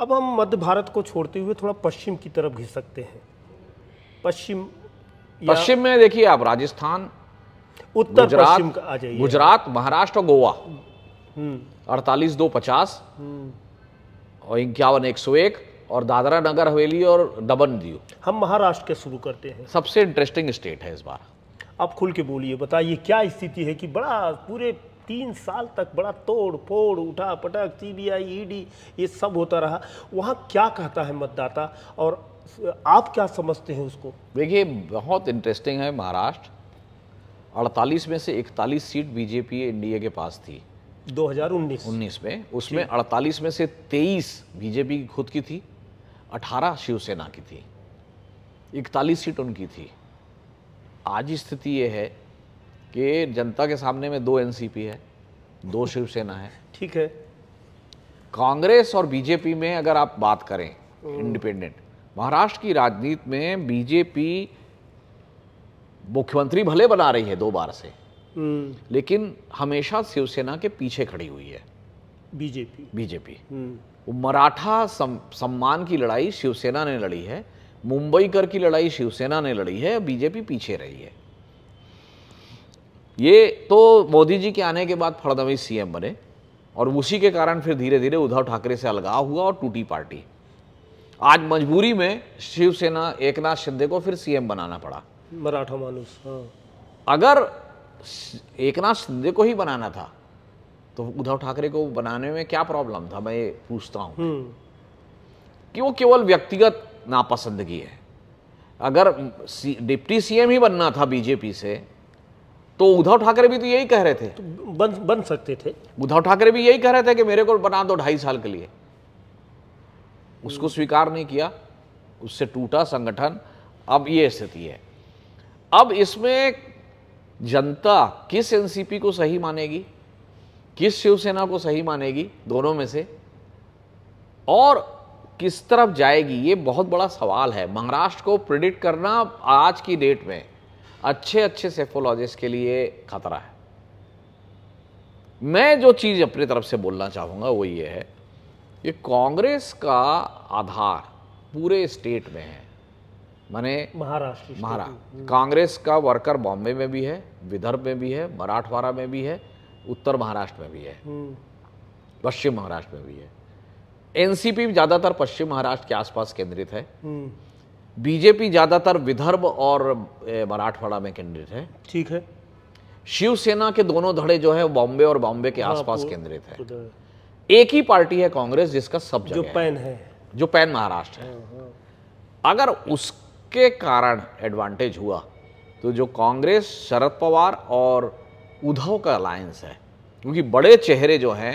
अब हम मध्य भारत को छोड़ते हुए थोड़ा पश्चिम की तरफ घिस सकते हैं पश्चिम पश्चिम में देखिए आप राजस्थान उत्तर गुजरात आ जाइए गुजरात महाराष्ट्र और गोवा हम्म। अड़तालीस दो पचास हम्म। और इक्यावन एक सौ एक और दादरा नगर हवेली और दबन दीव हम महाराष्ट्र के शुरू करते हैं सबसे इंटरेस्टिंग स्टेट है इस बार आप खुल के बोलिए बताइए क्या स्थिति है कि बड़ा पूरे तीन साल तक बड़ा तोड़ फोड़ उठा पटक सीबीआई ईडी e ये सब होता रहा वहाँ क्या कहता है मतदाता और आप क्या समझते हैं उसको देखिए बहुत इंटरेस्टिंग है महाराष्ट्र 48 में से 41 सीट बीजेपी एनडीए के पास थी 2019 19 में उसमें 48 में से 23 बीजेपी की खुद की थी 18 शिवसेना की थी 41 सीट उनकी थी आज स्थिति यह है कि जनता के सामने में दो एनसीपी है दो शिवसेना है ठीक है कांग्रेस और बीजेपी में अगर आप बात करें इंडिपेंडेंट महाराष्ट्र की राजनीति में बीजेपी मुख्यमंत्री भले बना रही है दो बार से हम्म। लेकिन हमेशा शिवसेना के पीछे खड़ी हुई है बीजेपी बीजेपी हम्म। मराठा सम, सम्मान की लड़ाई शिवसेना ने लड़ी है मुंबई कर की लड़ाई शिवसेना ने लड़ी है बीजेपी पीछे रही है ये तो मोदी जी के आने के बाद फड़नवीस सीएम बने और उसी के कारण फिर धीरे धीरे उद्धव ठाकरे से अलगाव हुआ और टूटी पार्टी आज मजबूरी में शिवसेना एकनाथ शिंदे को फिर सीएम बनाना पड़ा मराठा मानुस हाँ। अगर एकनाथ शिंदे को ही बनाना था तो उद्धव ठाकरे को बनाने में क्या प्रॉब्लम था मैं पूछता हूँ हम्म। कि वो केवल व्यक्तिगत नापसंदगी है अगर डिप्टी सीएम ही बनना था बीजेपी से तो उद्धव ठाकरे भी तो यही कह रहे थे तो बन बन सकते थे उद्धव ठाकरे भी यही कह रहे थे कि मेरे को बना दो ढाई साल के लिए उसको हम्म। स्वीकार नहीं किया उससे टूटा संगठन अब ये स्थिति है अब इसमें जनता किस एनसीपी को सही मानेगी किस शिवसेना को सही मानेगी दोनों में से और किस तरफ जाएगी ये बहुत बड़ा सवाल है महाराष्ट्र को प्रिडिक्ट करना आज की डेट में अच्छे अच्छे सेफोलॉजिस्ट के लिए खतरा है मैं जो चीज़ अपनी तरफ से बोलना चाहूंगा वो ये है कि कांग्रेस का आधार पूरे स्टेट में है माने महाराष्ट्र महाराष्ट्र हम्म। कांग्रेस का वर्कर बॉम्बे में भी है विदर्भ में भी है मराठवाड़ा में भी है उत्तर महाराष्ट्र में भी है हम्म। पश्चिम महाराष्ट्र में भी है एनसीपी ज़्यादातर पश्चिम महाराष्ट्र के आसपास केंद्रित है हम्म। बीजेपी ज़्यादातर विदर्भ और मराठवाड़ा में केंद्रित है ठीक है शिवसेना के दोनों धड़े जो है बॉम्बे और बॉम्बे के हाँ, आसपास केंद्रित है एक ही पार्टी है कांग्रेस जिसका सब जो पैन है जो पैन महाराष्ट्र है हाँ, हाँ। अगर उसके कारण एडवांटेज हुआ तो जो कांग्रेस शरद पवार और उद्धव का अलायंस है क्योंकि बड़े चेहरे जो हैं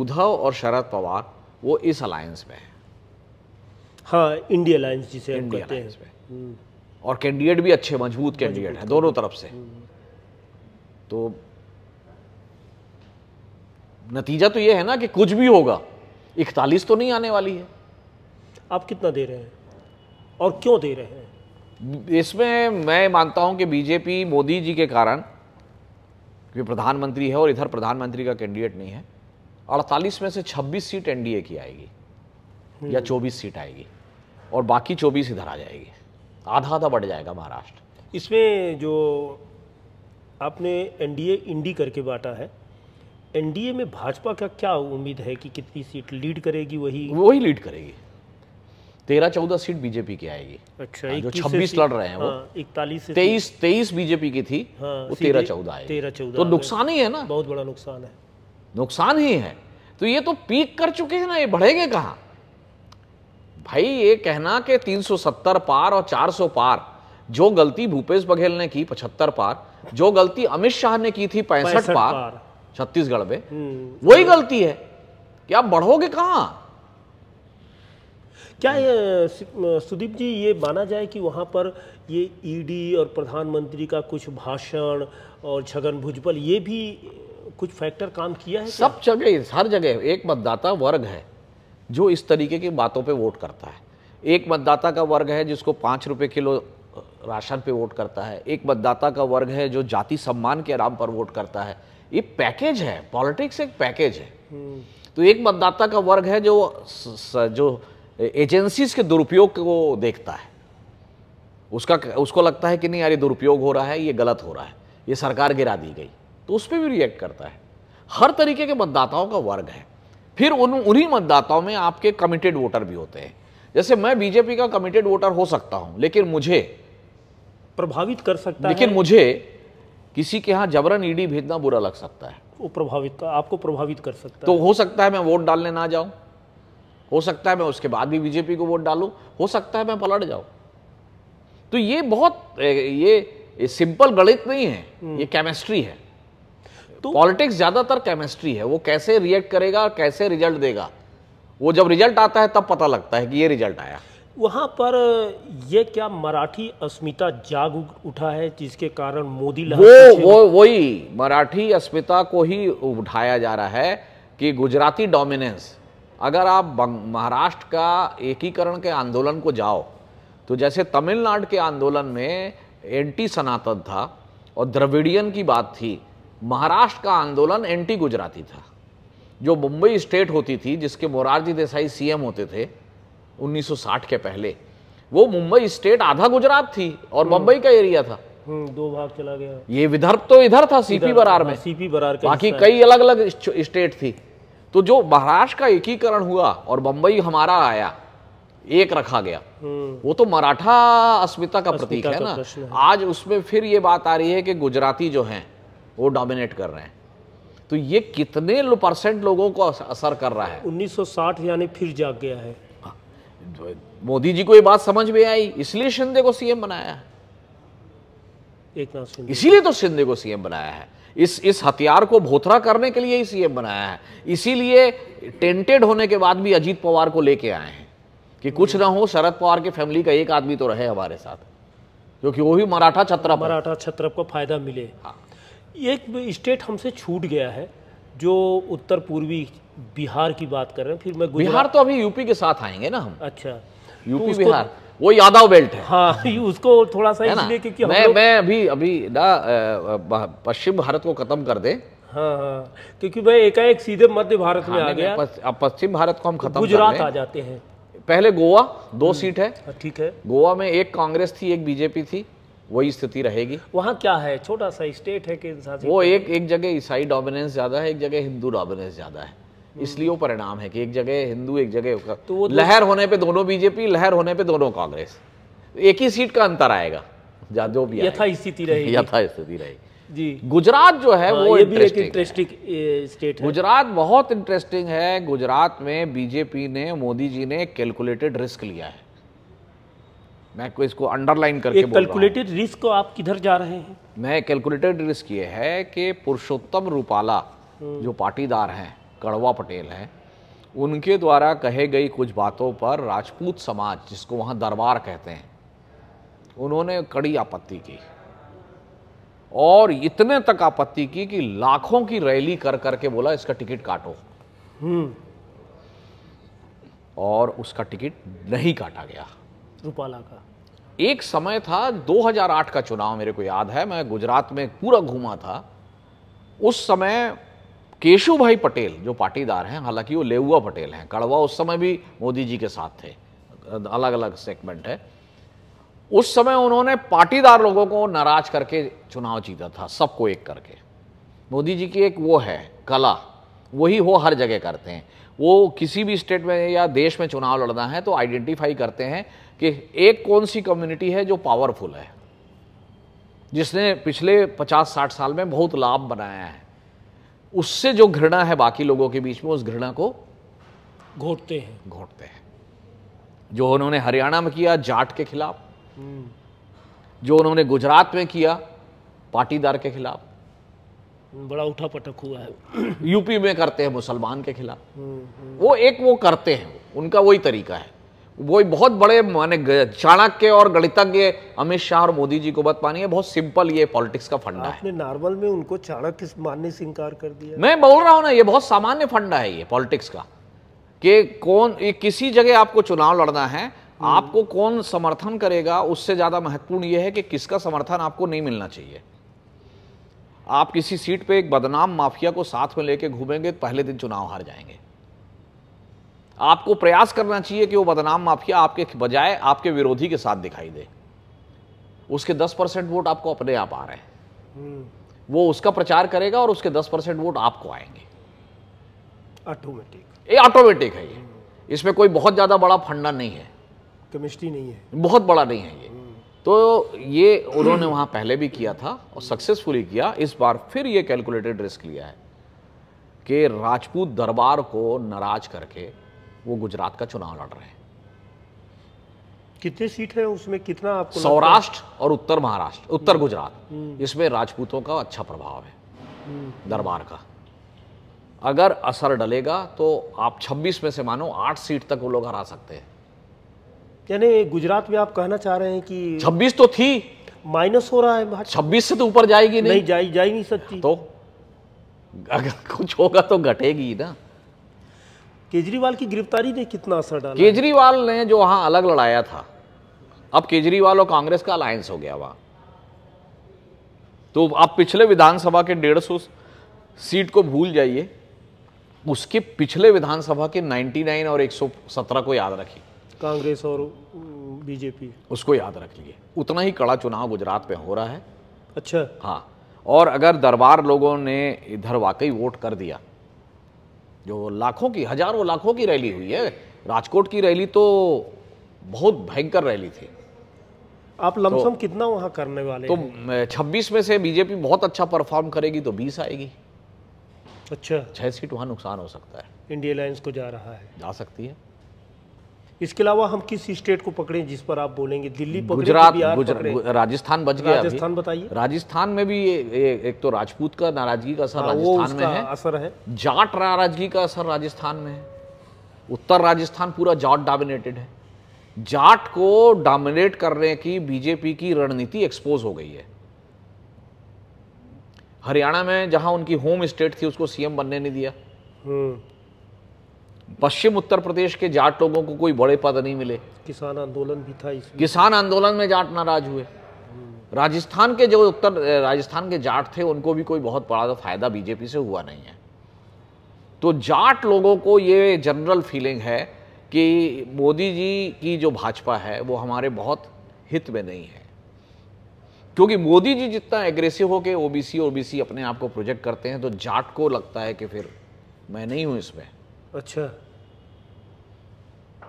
उद्धव और शरद पवार वो इस अलायंस में हैं हाँ इंडिया लाइन्स जिसे इंडिया लाइन्स में और कैंडिडेट भी अच्छे मजबूत कैंडिडेट हैं दोनों तरफ से तो नतीजा तो ये है ना कि कुछ भी होगा इकतालीस तो नहीं आने वाली है आप कितना दे रहे हैं और क्यों दे रहे हैं इसमें मैं मानता हूं कि बीजेपी मोदी जी के कारण क्योंकि प्रधानमंत्री है और इधर प्रधानमंत्री का कैंडिडेट नहीं है अड़तालीस में से 26 सीट एनडीए की आएगी या चौबीस सीट आएगी और बाकी चौबीस इधर आ जाएगी आधा आधा बढ़ जाएगा महाराष्ट्र इसमें जो आपने एनडीए इंडी करके बांटा है एनडीए में भाजपा का क्या उम्मीद है कि कितनी सीट लीड करेगी वही वही लीड करेगी तेरह चौदह सीट बीजेपी की आएगी अच्छा हाँ, जो छब्बीस लड़ रहे हैं वो हाँ, इकतालीस तेईस तेईस बीजेपी की थी हाँ, वो तेरह चौदह तेरह चौदह तो नुकसान ही है ना बहुत बड़ा नुकसान है नुकसान ही है तो ये तो पीक कर चुके हैं ना ये बढ़ेंगे कहाँ भाई ये कहना कि 370 पार और 400 पार जो गलती भूपेश बघेल ने की 75 पार जो गलती अमित शाह ने की थी पैंसठ पार, पार। छत्तीसगढ़ में हम्म, वही गलती है कि आप बढ़ोगे कहा क्या ये सुदीप जी ये माना जाए कि वहां पर ये ईडी e और प्रधानमंत्री का कुछ भाषण और छगन भुजबल ये भी कुछ फैक्टर काम किया है सब जगह हर जगह एक मतदाता वर्ग है जो इस तरीके की बातों पे वोट करता है एक मतदाता का वर्ग है जिसको पाँच रुपये किलो राशन पे वोट करता है एक मतदाता का वर्ग है जो जाति सम्मान के आराम पर वोट करता है ये पैकेज है पॉलिटिक्स एक पैकेज है तो एक मतदाता का वर्ग है जो जो एजेंसीज के दुरुपयोग को देखता है उसका उसको लगता है कि नहीं यार ये दुरुपयोग हो रहा है ये गलत हो रहा है ये सरकार गिरा दी गई तो उस पर भी रिएक्ट करता है हर तरीके के मतदाताओं का वर्ग है फिर उन उन्हीं मतदाताओं में आपके कमिटेड वोटर भी होते हैं जैसे मैं बीजेपी का कमिटेड वोटर हो सकता हूं लेकिन मुझे प्रभावित कर सकता लेकिन है। मुझे किसी के यहाँ जबरन ईडी e भेजना बुरा लग सकता है वो प्रभावित आपको प्रभावित कर सकता तो हो सकता है मैं वोट डालने ना जाऊं हो सकता है मैं उसके बाद भी बीजेपी को वोट डालूं हो सकता है मैं पलट जाऊं तो ये बहुत ये, ये सिंपल गणित नहीं है ये केमिस्ट्री हम्म। है तो पॉलिटिक्स ज्यादातर केमिस्ट्री है वो कैसे रिएक्ट करेगा कैसे रिजल्ट देगा वो जब रिजल्ट आता है तब पता लगता है कि ये रिजल्ट आया वहाँ पर ये क्या मराठी अस्मिता जाग उठा है जिसके कारण मोदी वो वो वही मराठी अस्मिता को ही उठाया जा रहा है कि गुजराती डोमिनेंस अगर आप महाराष्ट्र का एकीकरण के आंदोलन को जाओ तो जैसे तमिलनाडु के आंदोलन में एंटी सनातन था और द्रविडियन की बात थी महाराष्ट्र का आंदोलन एंटी गुजराती था जो मुंबई स्टेट होती थी जिसके मोरारजी देसाई सीएम होते थे 1960 के पहले वो मुंबई स्टेट आधा गुजरात थी और मुंबई हम्म। का एरिया था हम्म, दो भाग चला गया ये विदर्भ तो इधर था सीपी बरार हाँ, में सीपी बरार बाकी कई अलग अलग स्टेट थी तो जो महाराष्ट्र का एकीकरण हुआ और बम्बई हमारा आया एक रखा गया हम्म। वो तो मराठा अस्मिता का प्रतीक है ना आज उसमें फिर ये बात आ रही है कि गुजराती जो हैं वो डोमिनेट कर रहे हैं तो ये कितने लो परसेंट लोगों को असर कर रहा है 1960 यानी फिर जाग गया है हाँ। मोदी जी को ये बात समझ में आई इसलिए शिंदे को सीएम बनाया एक नाथ इसीलिए तो शिंदे को सीएम बनाया है इस इस हथियार को भोथरा करने के लिए ही सीएम बनाया है इसीलिए टेंटेड होने के बाद भी अजीत पवार को लेके आए हैं कि कुछ ना हो शरद पवार के फैमिली का एक आदमी तो रहे हमारे साथ क्योंकि वो ही मराठा छत्रप मराठा छत्रप को फायदा मिले हाँ एक स्टेट हमसे छूट गया है जो उत्तर पूर्वी बिहार की बात कर रहे हैं फिर मैं बिहार तो अभी यूपी के साथ आएंगे ना हम अच्छा यूपी तो बिहार वो यादव बेल्ट है हाँ उसको थोड़ा सा इसलिए क्योंकि मैं मैं अभी अभी ना पश्चिम भारत को खत्म कर दे हाँ हाँ क्योंकि मैं एकाएक सीधे मध्य भारत हाँ, में आ हाँ, गया पश्चिम भारत को हम खत्म गुजरात आ जाते हैं पहले गोवा दो हम्म। सीट है हाँ, ठीक है गोवा में एक कांग्रेस थी एक बीजेपी थी वही स्थिति रहेगी वहाँ क्या है छोटा सा स्टेट है कि वो एक एक जगह ईसाई डोमिनेंस ज़्यादा है एक जगह हिंदू डोमिनेंस ज़्यादा है हम्म। इसलिए वो परिणाम है कि एक जगह हिंदू एक जगह तो वो लहर होने पे दोनों बीजेपी लहर होने पे दोनों कांग्रेस एक ही सीट का अंतर आएगा जो भी यथा स्थिति रहेगी यथा स्थिति रहेगी जी गुजरात जो है हाँ, वो इंटरेस्टिंग स्टेट है गुजरात बहुत इंटरेस्टिंग है गुजरात में बीजेपी ने मोदी जी ने कैलकुलेटेड रिस्क लिया है मैं को इसको अंडरलाइन करके एक कैलकुलेटेड रिस्क को आप किधर जा रहे हैं मैं कैलकुलेटेड रिस्क ये है कि पुरुषोत्तम रूपाला हम्म। जो पाटीदार हैं कड़वा पटेल हैं उनके द्वारा कहे गई कुछ बातों पर राजपूत समाज जिसको वहाँ दरबार कहते हैं उन्होंने कड़ी आपत्ति की और इतने तक आपत्ति की कि लाखों की रैली कर करके बोला इसका टिकट काटो हम्म। और उसका टिकट नहीं काटा गया रूपाला का एक समय था 2008 का चुनाव मेरे को याद है मैं गुजरात में पूरा घूमा था उस समय केशु भाई पटेल जो पाटीदार हैं हालांकि वो लेउआ पटेल हैं कड़वा उस समय भी मोदी जी के साथ थे अलग अलग सेगमेंट है उस समय उन्होंने पाटीदार लोगों को नाराज करके चुनाव जीता था सबको एक करके मोदी जी की एक वो है कला वही वो हर जगह करते हैं वो किसी भी स्टेट में या देश में चुनाव लड़ना है तो आइडेंटिफाई करते हैं कि एक कौन सी कम्युनिटी है जो पावरफुल है जिसने पिछले 50-60 साल में बहुत लाभ बनाया है उससे जो घृणा है बाकी लोगों के बीच में उस घृणा को घोटते हैं घोटते हैं जो उन्होंने हरियाणा में किया जाट के खिलाफ हम्म। जो उन्होंने गुजरात में किया पाटीदार के खिलाफ बड़ा उठा पटक हुआ है यूपी में करते हैं मुसलमान के खिलाफ हम्म, हम्म। वो एक वो करते हैं उनका वही तरीका है वो बहुत बड़े माने चाणक्य और गणितज्ञ अमित शाह और मोदी जी को बात पानी है बहुत सिंपल ये पॉलिटिक्स का फंडा आपने है नॉर्मल में उनको चाणक्य मानने से इनकार कर दिया मैं बोल रहा हूँ ना ये बहुत सामान्य फंडा है ये पॉलिटिक्स का कि कौन ये किसी जगह आपको चुनाव लड़ना है हम्म। आपको कौन समर्थन करेगा उससे ज्यादा महत्वपूर्ण यह है कि किसका समर्थन आपको नहीं मिलना चाहिए आप किसी सीट पे एक बदनाम माफिया को साथ में लेके घूमेंगे पहले दिन चुनाव हार जाएंगे आपको प्रयास करना चाहिए कि वो बदनाम माफिया आपके बजाय आपके विरोधी के साथ दिखाई दे उसके दस परसेंट वोट आपको अपने आप आ रहे हैं हम्म। वो उसका प्रचार करेगा और उसके दस परसेंट वोट आपको आएंगे ऑटोमेटिक ऑटोमेटिक है ये इसमें कोई बहुत ज्यादा बड़ा फंडा नहीं है केमिस्ट्री नहीं है बहुत बड़ा नहीं है ये हम्म। तो ये उन्होंने वहां पहले भी किया था और सक्सेसफुली किया इस बार फिर ये कैलकुलेटेड रिस्क लिया है कि राजपूत दरबार को नाराज करके वो गुजरात का चुनाव लड़ रहे हैं कितनी सीट है उसमें कितना आपको सौराष्ट्र और उत्तर महाराष्ट्र उत्तर हम्म। गुजरात हम्म। इसमें राजपूतों का अच्छा प्रभाव है हम्म। दरबार का अगर असर डलेगा तो आप 26 में से मानो 8 सीट तक वो लोग हरा सकते हैं यानी गुजरात में आप कहना चाह रहे हैं कि 26 तो थी माइनस हो रहा है छब्बीस से तो ऊपर जाएगी नहीं, नहीं जाए जाए नहीं सकती तो अगर कुछ होगा तो घटेगी ना केजरीवाल की गिरफ्तारी ने कितना असर डाला केजरीवाल ने जो वहां अलग लड़ाया था अब केजरीवाल और कांग्रेस का अलायंस हो गया वहां तो आप पिछले विधानसभा के डेढ़ सौ सीट को भूल जाइए उसके पिछले विधानसभा के 99 और 117 को याद रखिए कांग्रेस और बीजेपी उसको याद रखिए उतना ही कड़ा चुनाव गुजरात में हो रहा है अच्छा हाँ और अगर दरबार लोगों ने इधर वाकई वोट कर दिया जो लाखों की हजारों लाखों की रैली हुई है राजकोट की रैली तो बहुत भयंकर रैली थी आप तो लमसम तो, कितना वहां करने वाले तो छब्बीस में से बीजेपी बहुत अच्छा परफॉर्म करेगी तो बीस आएगी अच्छा छह सीट वहां नुकसान हो सकता है इंडिया लाइन्स को जा रहा है जा सकती है इसके अलावा हम किस स्टेट को पकड़े जिस पर आप बोलेंगे दिल्ली गुजरात राजस्थान बच गया राजस्थान बताइए राजस्थान में भी ए, ए, एक तो राजपूत का नाराजगी का असर हाँ, राजस्थान में है असर है जाट नाराजगी का असर राजस्थान में है उत्तर राजस्थान पूरा जाट डोमिनेटेड है जाट को डोमिनेट करने की बीजेपी की रणनीति एक्सपोज हो गई है हरियाणा में जहां उनकी होम स्टेट थी उसको सीएम बनने नहीं दिया हम्म। पश्चिम उत्तर प्रदेश के जाट लोगों को कोई बड़े पद नहीं मिले किसान आंदोलन भी था इसमें किसान आंदोलन में जाट नाराज हुए राजस्थान के जो उत्तर राजस्थान के जाट थे उनको भी कोई बहुत बड़ा तो फायदा बीजेपी से हुआ नहीं है तो जाट लोगों को ये जनरल फीलिंग है कि मोदी जी की जो भाजपा है वो हमारे बहुत हित में नहीं है क्योंकि मोदी जी जितना एग्रेसिव होकर ओबीसी ओबीसी अपने आप को प्रोजेक्ट करते हैं तो जाट को लगता है कि फिर मैं नहीं हूं इसमें अच्छा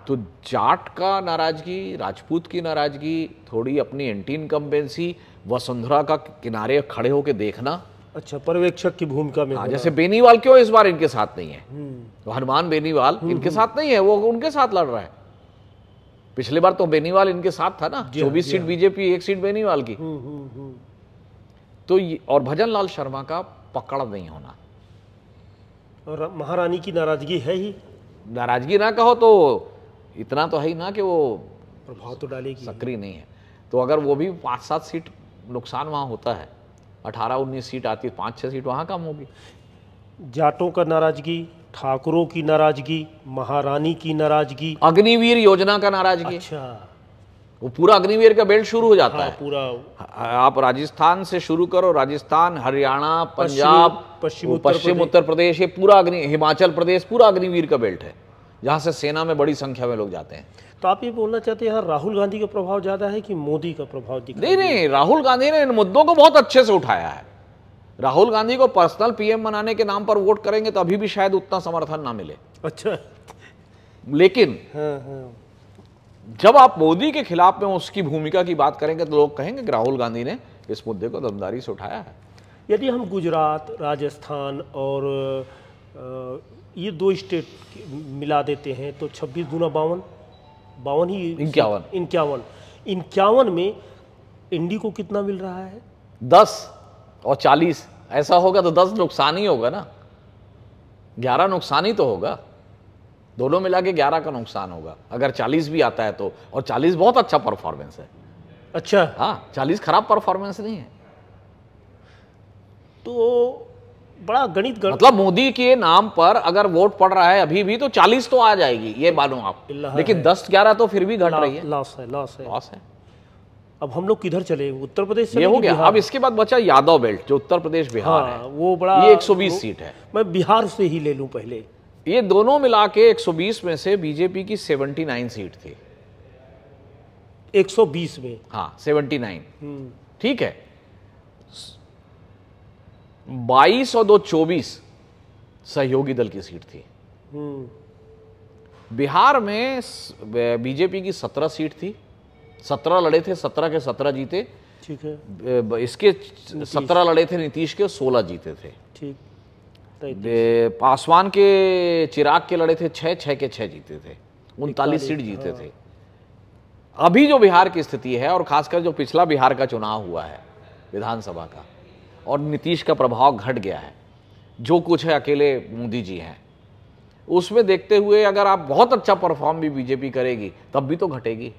तो जाट का नाराजगी राजपूत की नाराजगी थोड़ी अपनी एंटी इनकम्बेंसी वसुंधरा का किनारे खड़े होकर देखना अच्छा पर्यवेक्षक की भूमिका में हाँ, जैसे बेनीवाल क्यों इस बार इनके साथ नहीं है हम्म। तो हनुमान बेनीवाल हम्म, इनके हम्म। साथ नहीं है वो उनके साथ लड़ रहा है पिछले बार तो बेनीवाल इनके साथ था ना हाँ, चौबीस सीट हाँ। बीजेपी एक सीट बेनीवाल की हुँ, हुँ, हुँ। तो और भजन लाल शर्मा का पकड़ नहीं होना और महारानी की नाराज़गी है ही नाराज़गी ना कहो तो इतना तो है ही ना कि वो प्रभाव तो डालेगी सक्रिय नहीं है तो अगर वो भी पाँच सात सीट नुकसान वहाँ होता है अठारह उन्नीस सीट आती है पाँच छः सीट वहाँ कम होगी जाटों का नाराजगी ठाकुरों की नाराजगी महारानी की नाराजगी अग्निवीर योजना का नाराजगी अच्छा वो पूरा अग्निवीर का बेल्ट शुरू हो जाता हाँ, है पूरा हाँ, आप राजस्थान से शुरू करो राजस्थान हरियाणा पंजाब पश्चिम उत्तर प्रदेश ये पूरा अग्नि हिमाचल प्रदेश पूरा अग्निवीर का बेल्ट है जहाँ से सेना में बड़ी संख्या में लोग जाते हैं तो आप ये बोलना चाहते हैं राहुल गांधी का प्रभाव ज्यादा है कि मोदी का प्रभाव नहीं नहीं राहुल गांधी ने इन मुद्दों को बहुत अच्छे से उठाया है राहुल गांधी को पर्सनल पीएम बनाने के नाम पर वोट करेंगे तो अभी भी शायद उतना समर्थन ना मिले अच्छा लेकिन हाँ, हाँ। जब आप मोदी के खिलाफ में उसकी भूमिका की बात करेंगे तो लोग कहेंगे कि राहुल गांधी ने इस मुद्दे को दमदारी से उठाया है यदि हम गुजरात राजस्थान और ये दो स्टेट मिला देते हैं तो 26 दूना बावन बावन ही इक्यावन इक्यावन इक्यावन में इंडी को कितना मिल रहा है दस और चालीस ऐसा होगा तो दस नुकसान ही होगा ना ग्यारह नुकसान ही तो होगा दोनों मिला के ग्यारह का नुकसान होगा अगर चालीस भी आता है तो और चालीस बहुत अच्छा परफॉर्मेंस है अच्छा हाँ चालीस खराब परफॉर्मेंस नहीं है तो बड़ा गणित गण... मतलब मोदी के नाम पर अगर वोट पड़ रहा है अभी भी तो चालीस तो आ जाएगी ये मानो आप लेकिन दस ग्यारह तो फिर भी घट रही है लॉस है लॉस है लॉस है अब हम लोग किधर चले उत्तर प्रदेश ये हो गया अब इसके बाद बचा यादव बेल्ट जो उत्तर प्रदेश बिहार हाँ, है वो बड़ा ये 120 सीट है मैं बिहार से ही ले लूं पहले ये दोनों मिला के 120 में से बीजेपी की 79 सीट थी 120 में हाँ 79 हम्म। ठीक है 22 और दो 24 सहयोगी दल की सीट थी हम्म। बिहार में बीजेपी की 17 सीट थी 17 लड़े थे 17 के 17 जीते ठीक है इसके 17 लड़े थे नीतीश के 16 जीते थे ठीक तो पासवान के चिराग के लड़े थे छह छह के छह जीते थे उनतालीस सीट जीते हाँ। थे अभी जो बिहार की स्थिति है और खासकर जो पिछला बिहार का चुनाव हुआ है विधानसभा का और नीतीश का प्रभाव घट गया है जो कुछ है अकेले मोदी जी हैं उसमें देखते हुए अगर आप बहुत अच्छा परफॉर्म भी बीजेपी करेगी तब भी तो घटेगी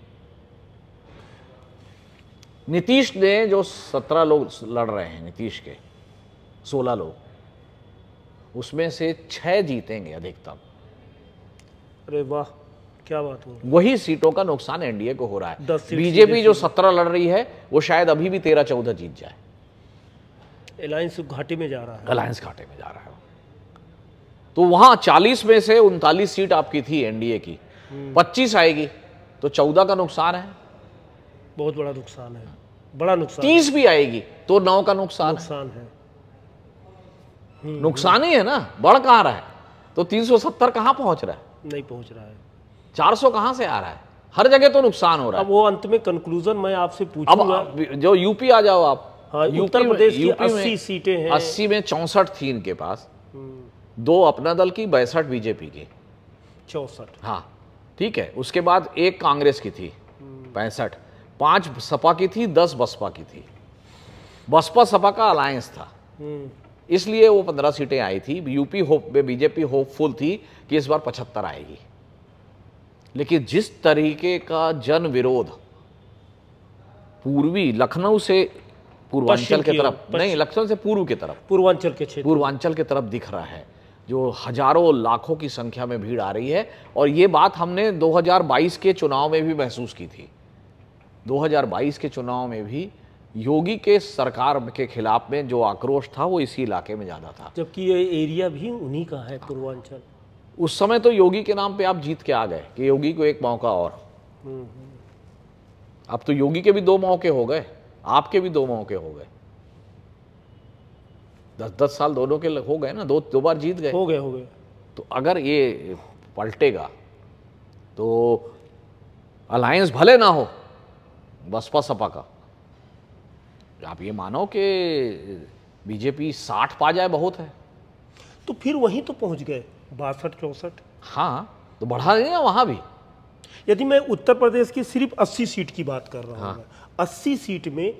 नीतीश ने जो सत्रह लोग लड़ रहे हैं नीतीश के सोलह लोग उसमें से छह जीतेंगे अधिकतम अरे वाह क्या बात हो वही सीटों का नुकसान एनडीए को हो रहा है बीजेपी जो सत्रह लड़ रही है वो शायद अभी भी तेरह चौदह जीत जाए अलायंस घाटी में जा रहा है अलायंस घाटे में जा रहा है तो वहां चालीस में से उनतालीस सीट आपकी थी एनडीए की हम्म। पच्चीस आएगी तो चौदह का नुकसान है बहुत बड़ा नुकसान है बड़ा नुकसान तीस भी आएगी तो नौ का नुकसान नुकसान है, है। हम्म, नुकसान ही है ना बढ़ कहा रहा है तो 370 कहाँ पहुंच रहा है नहीं पहुंच रहा है 400 कहाँ से आ रहा है हर जगह तो नुकसान हो रहा है अब वो अंत में कंक्लूजन मैं आपसे पूछूंगा अब जो यूपी आ जाओ आप हाँ, उत्तर प्रदेश की 80 सीटें हैं अस्सी में चौसठ थी इनके पास हम्म। दो अपना दल की बैसठ बीजेपी की चौसठ हाँ ठीक है उसके बाद एक कांग्रेस की थी हम्म। पैंसठ पांच सपा की थी दस बसपा की थी बसपा सपा का अलायंस था इसलिए वो पंद्रह सीटें आई थी यूपी होप में बीजेपी होपफुल थी कि इस बार पचहत्तर आएगी लेकिन जिस तरीके का जन विरोध पूर्वी लखनऊ से पूर्वांचल की तरफ नहीं लखनऊ से पूर्व की तरफ पूर्वांचल के क्षेत्र पूर्वांचल की तरफ दिख रहा है जो हजारों लाखों की संख्या में भीड़ आ रही है और ये बात हमने 2022 के चुनाव में भी महसूस की थी 2022 के चुनाव में भी योगी के सरकार के खिलाफ में जो आक्रोश था वो इसी इलाके में ज़्यादा था जबकि ये एरिया भी उन्हीं का है पूर्वांचल उस समय तो योगी के नाम पे आप जीत के आ गए कि योगी को एक मौका और हम्म। अब तो योगी के भी दो मौके हो गए आपके भी दो मौके हो गए दस दस साल दोनों के हो गए ना दो दो बार जीत गए हो गए हो गए तो अगर ये पलटेगा तो अलायंस भले ना हो बसपा सपा का आप ये मानो कि बीजेपी साठ पा जाए बहुत है तो फिर वहीं तो पहुंच गए बासठ चौंसठ हाँ तो बढ़ा देना वहाँ भी यदि मैं उत्तर प्रदेश की सिर्फ अस्सी सीट की बात कर रहा हूँ हाँ। अस्सी सीट में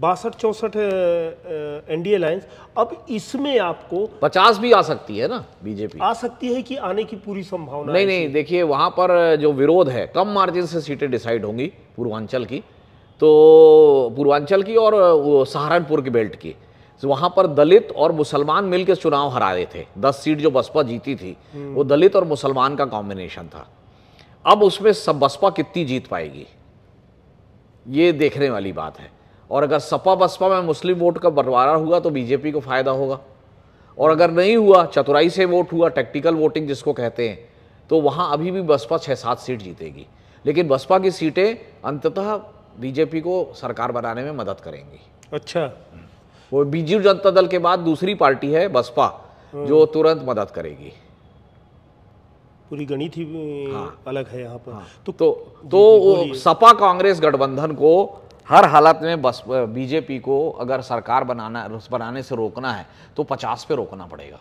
बासठ चौंसठ एनडीए लाइन्स अब इसमें आपको पचास भी आ सकती है ना बीजेपी आ सकती है कि आने की पूरी संभावना नहीं नहीं देखिए वहां पर जो विरोध है कम मार्जिन से सीटें डिसाइड होंगी पूर्वांचल की तो पूर्वांचल की और सहारनपुर की बेल्ट की तो वहाँ पर दलित और मुसलमान मिलकर चुनाव हरा रहे थे दस सीट जो बसपा जीती थी हम्म। वो दलित और मुसलमान का कॉम्बिनेशन था अब उसमें सब बसपा कितनी जीत पाएगी ये देखने वाली बात है और अगर सपा बसपा में मुस्लिम वोट का बंटवारा हुआ तो बीजेपी को फ़ायदा होगा और अगर नहीं हुआ चतुराई से वोट हुआ टेक्टिकल वोटिंग जिसको कहते हैं तो वहाँ अभी भी बसपा छः सात सीट जीतेगी लेकिन बसपा की सीटें अंततः बीजेपी को सरकार बनाने में मदद करेंगी अच्छा वो बीजू जनता दल के बाद दूसरी पार्टी है बसपा हाँ। जो तुरंत मदद करेगी पूरी गणित ही हाँ, अलग है यहाँ पर हाँ, तो तो, तो सपा कांग्रेस गठबंधन को हर हालत में बस बीजेपी को अगर सरकार बनाना बनाने से रोकना है तो पचास पे रोकना पड़ेगा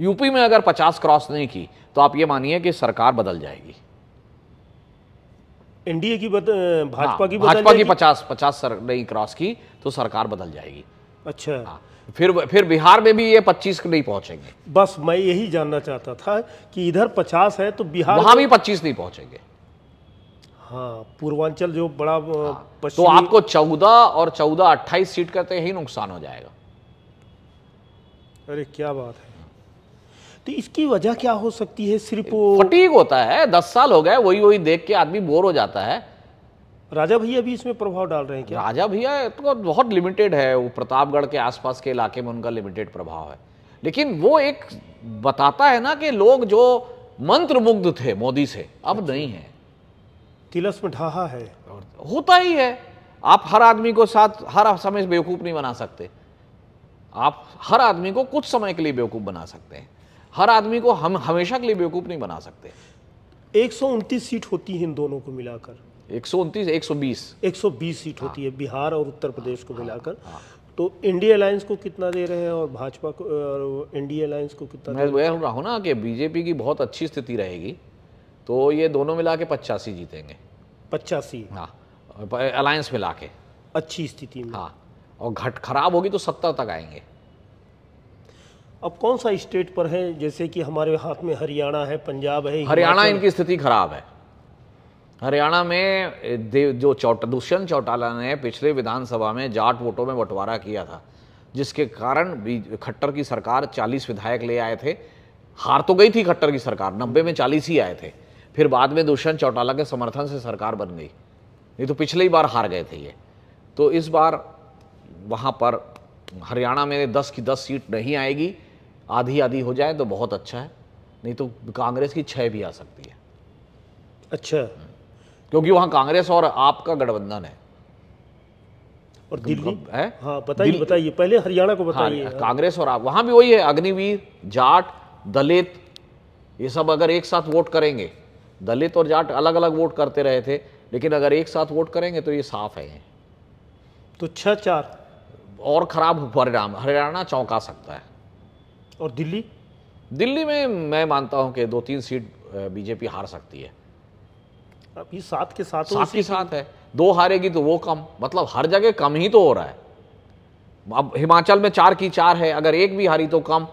यूपी में अगर पचास क्रॉस नहीं की तो आप ये मानिए कि सरकार बदल जाएगी एनडीए की बद, भाजपा हाँ, की भाजपा की पचास पचास सर नहीं क्रॉस की तो सरकार बदल जाएगी अच्छा हाँ, फिर फिर बिहार में भी ये पच्चीस नहीं पहुंचेंगे बस मैं यही जानना चाहता था कि इधर पचास है तो बिहार वहां भी पच्चीस नहीं पहुंचेंगे हाँ पूर्वांचल जो बड़ा हाँ, तो आपको चौदह और चौदह अट्ठाईस सीट करते तो ही नुकसान हो जाएगा अरे क्या बात है तो इसकी वजह क्या हो सकती है सिर्फ फटीक होता है दस साल हो गए वही वही देख के आदमी बोर हो जाता है राजा भैया भी इसमें प्रभाव डाल रहे हैं क्या राजा भैया तो बहुत लिमिटेड है वो प्रतापगढ़ के आसपास के इलाके में उनका लिमिटेड प्रभाव है लेकिन वो एक बताता है ना कि लोग जो मुग्ध थे मोदी से अब अच्छा। नहीं है तिलस में ढहा है होता ही है आप हर आदमी को साथ हर समय बेवकूफ़ नहीं बना सकते आप हर आदमी को कुछ समय के लिए बेवकूफ़ बना सकते हैं हर आदमी को हम हमेशा के लिए बेवकूफ़ नहीं बना सकते एक सीट होती है इन दोनों को मिलाकर एक सौ उनतीस एक सौ बीस एक सौ बीस सीट होती है हाँ। बिहार और उत्तर प्रदेश को हाँ, मिलाकर हाँ। तो इंडिया अलायंस को कितना दे रहे हैं और भाजपा को और इंडिया अलायंस को कितना मैं वह रहा हूँ ना कि बीजेपी की बहुत अच्छी स्थिति रहेगी तो ये दोनों मिला के पचासी जीतेंगे पचासी हाँ अलायंस मिला के अच्छी स्थिति में हाँ और घट खराब होगी तो सत्तर तक आएंगे अब कौन सा स्टेट पर है जैसे कि हमारे हाथ में हरियाणा है पंजाब है हरियाणा इनकी स्थिति खराब है हरियाणा में जो चौट दुष्यंत चौटाला ने पिछले विधानसभा में जाट वोटों में बंटवारा किया था जिसके कारण खट्टर की सरकार 40 विधायक ले आए थे हार तो गई थी खट्टर की सरकार नब्बे में 40 ही आए थे फिर बाद में दुष्यंत चौटाला के समर्थन से सरकार बन गई नहीं तो पिछले ही बार हार गए थे ये तो इस बार वहाँ पर हरियाणा में दस की दस सीट नहीं आएगी आधी आधी हो जाए तो बहुत अच्छा है नहीं तो कांग्रेस की छह भी आ सकती है अच्छा क्योंकि वहाँ कांग्रेस और आपका गठबंधन है और दिल्ली है हाँ बताइए बताइए पहले हरियाणा को हाँ, बताइए हाँ, कांग्रेस और आप वहाँ भी वही है अग्निवीर जाट दलित ये सब अगर एक साथ वोट करेंगे दलित और जाट अलग अलग वोट करते रहे थे लेकिन अगर एक साथ वोट करेंगे तो ये साफ है तो छह चार और खराब परिणाम हरियाणा चौंका सकता है और दिल्ली दिल्ली में मैं मानता हूं कि दो तीन सीट बीजेपी हार सकती है ये साथ के साथ साथ के साथ है दो हारेगी तो वो कम मतलब हर जगह कम ही तो हो रहा है अब हिमाचल में चार की चार है अगर एक भी हारी तो कम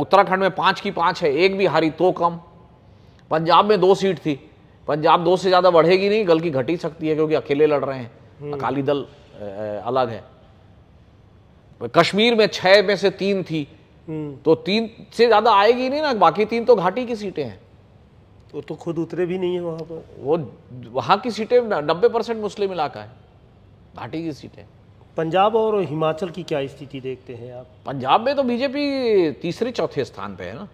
उत्तराखंड में पांच की पांच है एक भी हारी तो कम पंजाब में दो सीट थी पंजाब दो से ज़्यादा बढ़ेगी नहीं बल्कि घट ही सकती है क्योंकि अकेले लड़ रहे हैं हम्म। अकाली दल अलग है कश्मीर में छः में से तीन थी हम्म। तो तीन से ज्यादा आएगी नहीं ना बाकी तीन तो घाटी की सीटें हैं वो तो खुद उतरे भी नहीं है वहाँ पर वो वहाँ की सीटें नब्बे परसेंट मुस्लिम इलाका है घाटी की सीटें पंजाब और हिमाचल की क्या स्थिति देखते हैं आप पंजाब में तो बीजेपी तीसरे चौथे स्थान पे है ना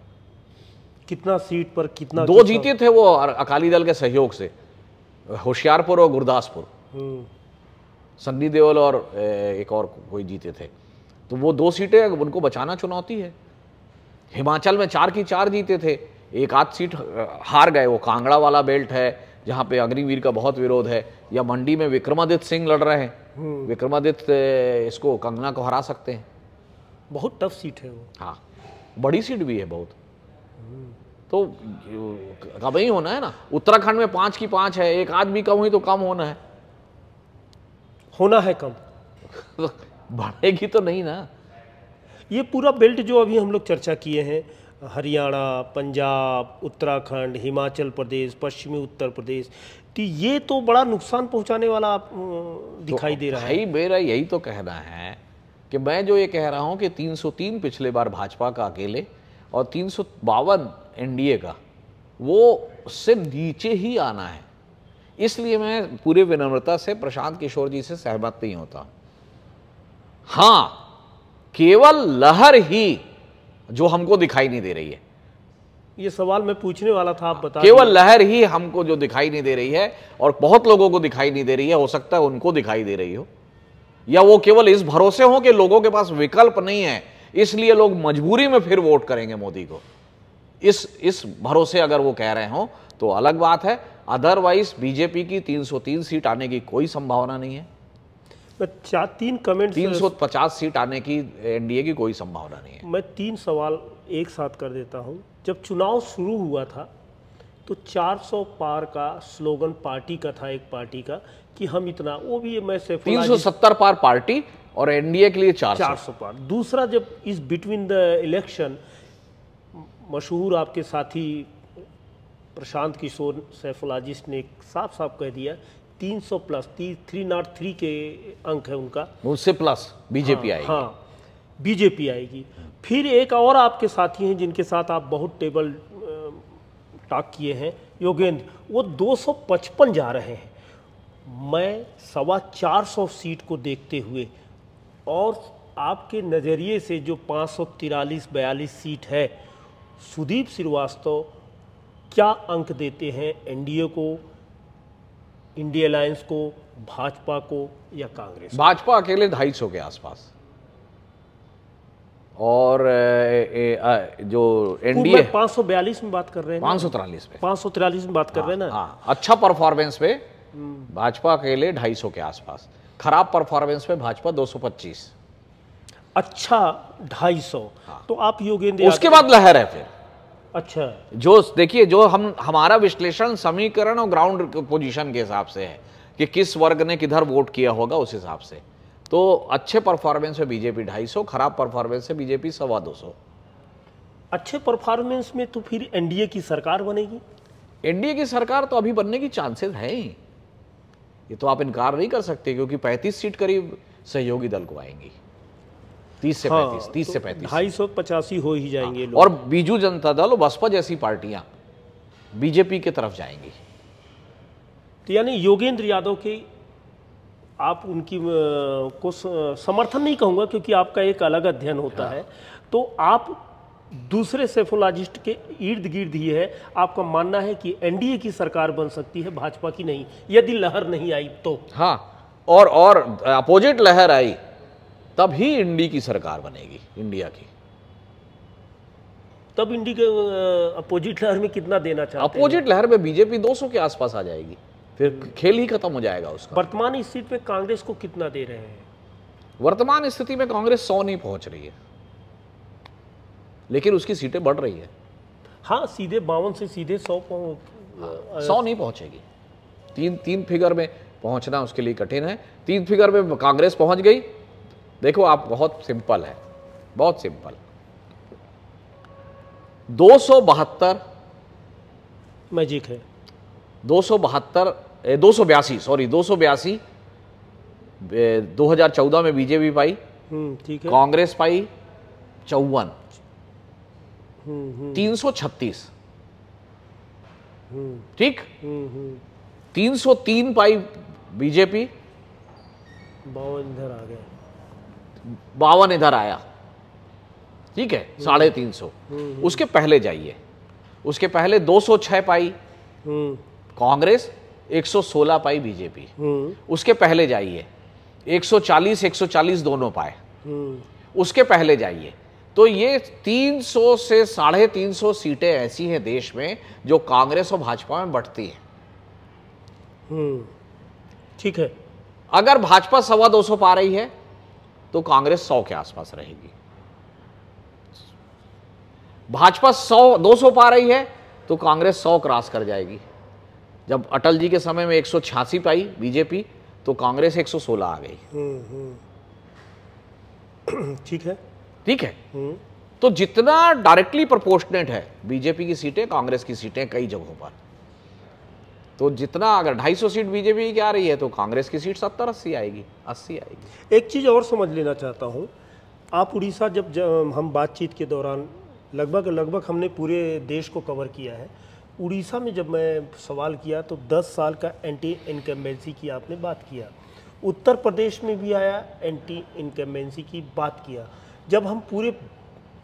कितना सीट पर कितना दो जीते थे वो अकाली दल के सहयोग से होशियारपुर और गुरदासपुर हम्म। सन्नी देओल और एक और कोई जीते थे तो वो दो सीटें उनको बचाना चुनौती है हिमाचल में चार की चार जीते थे एक आध सीट हार गए वो कांगड़ा वाला बेल्ट है जहाँ पे अग्निवीर का बहुत विरोध है या मंडी में विक्रमादित्य सिंह लड़ रहे हैं हम्म। विक्रमादित्य इसको कंगना को हरा सकते हैं बहुत टफ सीट है वो हाँ बड़ी सीट भी है बहुत तो कब ही होना है ना उत्तराखंड में पांच की पांच है एक आदमी कम हुई तो कम होना है होना है कम बढ़ेगी तो नहीं ना ये पूरा बेल्ट जो अभी हम लोग चर्चा किए हैं हरियाणा पंजाब उत्तराखंड हिमाचल प्रदेश पश्चिमी उत्तर प्रदेश तो ये तो बड़ा नुकसान पहुंचाने वाला आप तो दिखाई तो दे रहा है भाई मेरा यही तो कहना है कि मैं जो ये कह रहा हूँ कि 303 पिछले बार भाजपा का अकेले और तीन सौ बावन एनडीए का वो सिर्फ नीचे ही आना है इसलिए मैं पूरे विनम्रता से प्रशांत किशोर जी से सहमत नहीं होता हां केवल लहर ही जो हमको दिखाई नहीं दे रही है ये सवाल मैं पूछने वाला था आप बता केवल लहर ही हमको जो दिखाई नहीं दे रही है और बहुत लोगों को दिखाई नहीं दे रही है हो सकता है उनको दिखाई दे रही हो या वो केवल इस भरोसे हो कि लोगों के पास विकल्प नहीं है इसलिए लोग मजबूरी में फिर वोट करेंगे मोदी को इस इस भरोसे अगर वो कह रहे हो तो अलग बात है अदरवाइज बीजेपी की 303 सीट आने की कोई संभावना नहीं है चार तीन कमेंट तीन सौ पचास सीट आने की एनडीए की कोई संभावना नहीं है मैं तीन सवाल एक साथ कर देता हूँ जब चुनाव शुरू हुआ था तो 400 पार का स्लोगन पार्टी का था एक पार्टी का कि हम इतना वो भी मैं से 370 पार पार्टी और एनडीए के लिए 400 400 पार दूसरा जब इस बिटवीन द इलेक्शन मशहूर आपके साथी प्रशांत किशोर सैफुलाजिस्ट ने साफ साफ कह दिया 300 प्लस थ्री नॉट थ्री के अंक है उनका उससे प्लस बीजेपी हाँ, आएगी हाँ बीजेपी आएगी फिर एक और आपके साथी हैं जिनके साथ आप बहुत टेबल टॉक किए हैं योगेंद्र वो 255 जा रहे हैं मैं सवा 400 सीट को देखते हुए और आपके नज़रिए से जो पाँच सौ तिरालीस बयालीस सीट है सुदीप श्रीवास्तव क्या अंक देते हैं एनडीए को इंडिया अलायंस को भाजपा को या कांग्रेस भाजपा अकेले ढाई सौ के आसपास और ए, ए, जो एनडीए पांच सौ बयालीस में बात कर रहे हैं पांच सौ तिरालीस में पांच सौ तिरालीस में बात कर रहे हैं ना हाँ, हाँ। अच्छा परफॉर्मेंस पे हम्म। भाजपा अकेले ढाई सौ के आसपास खराब परफॉर्मेंस पे भाजपा दो सौ पच्चीस अच्छा ढाई सौ हाँ। तो आप योगेंद्र उसके बाद लहर है फिर अच्छा जो देखिए जो हम हमारा विश्लेषण समीकरण और ग्राउंड पोजीशन के हिसाब से है कि किस वर्ग ने किधर वोट किया होगा उस हिसाब से तो अच्छे परफॉर्मेंस में बीजेपी ढाई सौ खराब परफॉर्मेंस में बीजेपी सवा दो सौ अच्छे परफॉर्मेंस में तो फिर एनडीए की सरकार बनेगी एनडीए की सरकार तो अभी बनने की चांसेस ही ये तो आप इनकार नहीं कर सकते क्योंकि पैंतीस सीट करीब सहयोगी दल को आएंगी तीस से पैंतीस हाँ, तीस से तो पैंतीस ढाई सौ पचासी हो ही जाएंगे हाँ, लोग और बीजू जनता दल और बसपा जैसी पार्टियां बीजेपी की तरफ जाएंगी तो यानी योगेंद्र यादव के आप उनकी को समर्थन नहीं कहूंगा क्योंकि आपका एक अलग अध्ययन होता हाँ। है तो आप दूसरे सेफोलॉजिस्ट के इर्द गिर्द ही है आपका मानना है कि एनडीए की सरकार बन सकती है भाजपा की नहीं यदि लहर नहीं आई तो हाँ और और अपोजिट लहर आई तब ही इंडी की सरकार बनेगी इंडिया की तब इंडी के अपोजिट लहर में कितना देना चाहते अपोजिट लहर में बीजेपी 200 के आसपास आ जाएगी फिर खेल ही खत्म हो जाएगा उसका वर्तमान स्थिति में कांग्रेस को कितना दे रहे हैं वर्तमान स्थिति में कांग्रेस सौ नहीं पहुंच रही है लेकिन उसकी सीटें बढ़ रही है हाँ सीधे बावन से सीधे सौ सौ नहीं पहुंचेगी तीन तीन फिगर में पहुंचना उसके लिए कठिन है तीन फिगर में कांग्रेस पहुंच गई देखो आप बहुत सिंपल है बहुत सिंपल दो सौ बहत्तर मैजिक है दो सौ बहत्तर दो सौ बयासी सॉरी दो सौ बयासी दो हजार चौदह में बीजेपी पाई हम्म, ठीक है कांग्रेस पाई चौवन हम्म, हम्म। तीन सौ छत्तीस ठीक तीन सौ तीन पाई बीजेपी बावन इधर आ गया बावन इधर आया ठीक है हम्म। साढ़े तीन सौ हम्म। उसके पहले जाइए उसके पहले दो सौ छह पाई हम्म। कांग्रेस एक सौ सोलह पाई बीजेपी उसके पहले जाइए एक एक सौ चालीस सौ चालीस दोनों पाए उसके पहले जाइए तो ये 300 से साढ़े तीन सीटें ऐसी हैं देश में जो कांग्रेस और भाजपा में बढ़ती है ठीक है अगर भाजपा सवा दो सौ पा रही है तो कांग्रेस सौ के आसपास रहेगी भाजपा सौ दो सौ पा रही है तो कांग्रेस सौ क्रॉस कर जाएगी जब अटल जी के समय में एक सौ छियासी पाई बीजेपी तो कांग्रेस एक सौ सोलह आ गई हम्म, हम्म। ठीक है ठीक है हम्म। तो जितना डायरेक्टली प्रोपोर्शनेट है बीजेपी की सीटें कांग्रेस की सीटें कई जगहों पर तो जितना अगर 250 सीट बीजेपी की आ रही है तो कांग्रेस की सीट सत्तर अस्सी आएगी अस्सी आएगी एक चीज़ और समझ लेना चाहता हूँ आप उड़ीसा जब, जब हम बातचीत के दौरान लगभग लगभग हमने पूरे देश को कवर किया है उड़ीसा में जब मैं सवाल किया तो 10 साल का एंटी इनकम्बेंसी की आपने बात किया उत्तर प्रदेश में भी आया एंटी इनकम्बेंसी की बात किया जब हम पूरे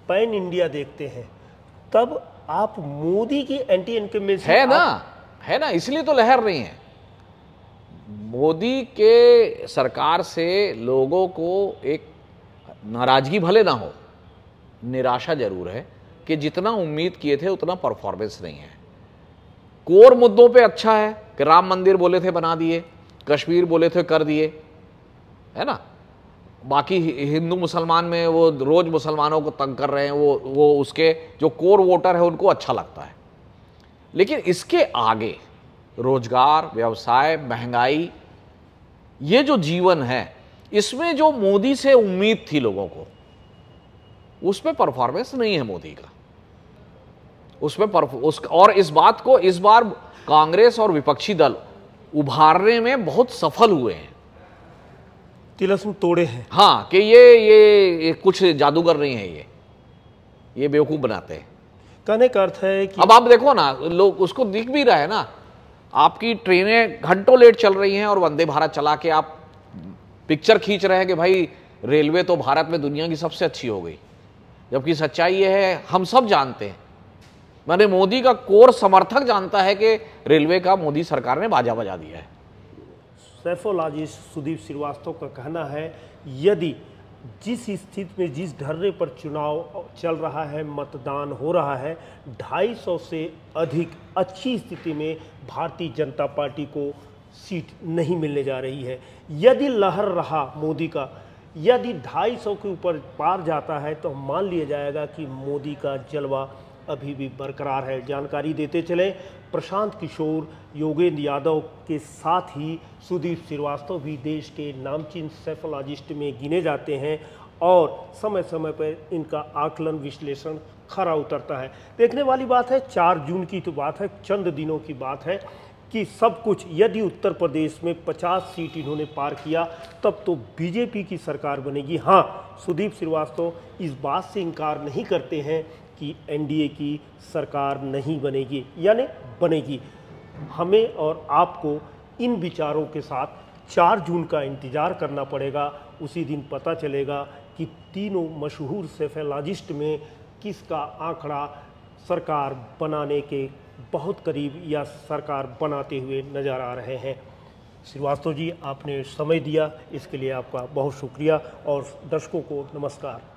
पैन इंडिया देखते हैं तब आप मोदी की एंटी इनकम्बेंसी है ना है ना इसलिए तो लहर रही है मोदी के सरकार से लोगों को एक नाराजगी भले ना हो निराशा जरूर है कि जितना उम्मीद किए थे उतना परफॉर्मेंस नहीं है कोर मुद्दों पे अच्छा है कि राम मंदिर बोले थे बना दिए कश्मीर बोले थे कर दिए है ना बाकी हिंदू मुसलमान में वो रोज़ मुसलमानों को तंग कर रहे हैं वो वो उसके जो कोर वोटर है उनको अच्छा लगता है लेकिन इसके आगे रोजगार व्यवसाय महंगाई ये जो जीवन है इसमें जो मोदी से उम्मीद थी लोगों को उसमें परफॉर्मेंस नहीं है मोदी का उसमें उस और इस बात को इस बार कांग्रेस और विपक्षी दल उभारने में बहुत सफल हुए हैं तिलस्म तोड़े हैं हाँ कि ये, ये ये कुछ जादूगर नहीं है ये ये बेवकूफ़ बनाते हैं कहने का अर्थ है कि अब आप देखो ना लोग उसको दिख भी रहा है ना आपकी ट्रेनें घंटों लेट चल रही हैं और वंदे भारत चला के आप पिक्चर खींच रहे हैं कि भाई रेलवे तो भारत में दुनिया की सबसे अच्छी हो गई जबकि सच्चाई ये है हम सब जानते हैं मैंने मोदी का कोर समर्थक जानता है कि रेलवे का मोदी सरकार ने बाजा बजा दिया है सैफोलाजिस्ट सुदीप श्रीवास्तव का कहना है यदि जिस स्थिति में जिस धरने पर चुनाव चल रहा है मतदान हो रहा है 250 से अधिक अच्छी स्थिति में भारतीय जनता पार्टी को सीट नहीं मिलने जा रही है यदि लहर रहा मोदी का यदि 250 के ऊपर पार जाता है तो मान लिया जाएगा कि मोदी का जलवा अभी भी बरकरार है जानकारी देते चले प्रशांत किशोर योगेंद्र यादव के साथ ही सुदीप श्रीवास्तव भी देश के नामचीन सेफोलॉजिस्ट में गिने जाते हैं और समय समय पर इनका आकलन विश्लेषण खरा उतरता है देखने वाली बात है चार जून की तो बात है चंद दिनों की बात है कि सब कुछ यदि उत्तर प्रदेश में 50 सीट इन्होंने पार किया तब तो बीजेपी की सरकार बनेगी हाँ सुदीप श्रीवास्तव इस बात से इनकार नहीं करते हैं कि एनडीए की सरकार नहीं बनेगी यानी बनेगी हमें और आपको इन विचारों के साथ चार जून का इंतज़ार करना पड़ेगा उसी दिन पता चलेगा कि तीनों मशहूर सेफेलॉजिस्ट में किसका आंकड़ा सरकार बनाने के बहुत करीब या सरकार बनाते हुए नज़र आ रहे हैं श्रीवास्तव जी आपने समय दिया इसके लिए आपका बहुत शुक्रिया और दर्शकों को नमस्कार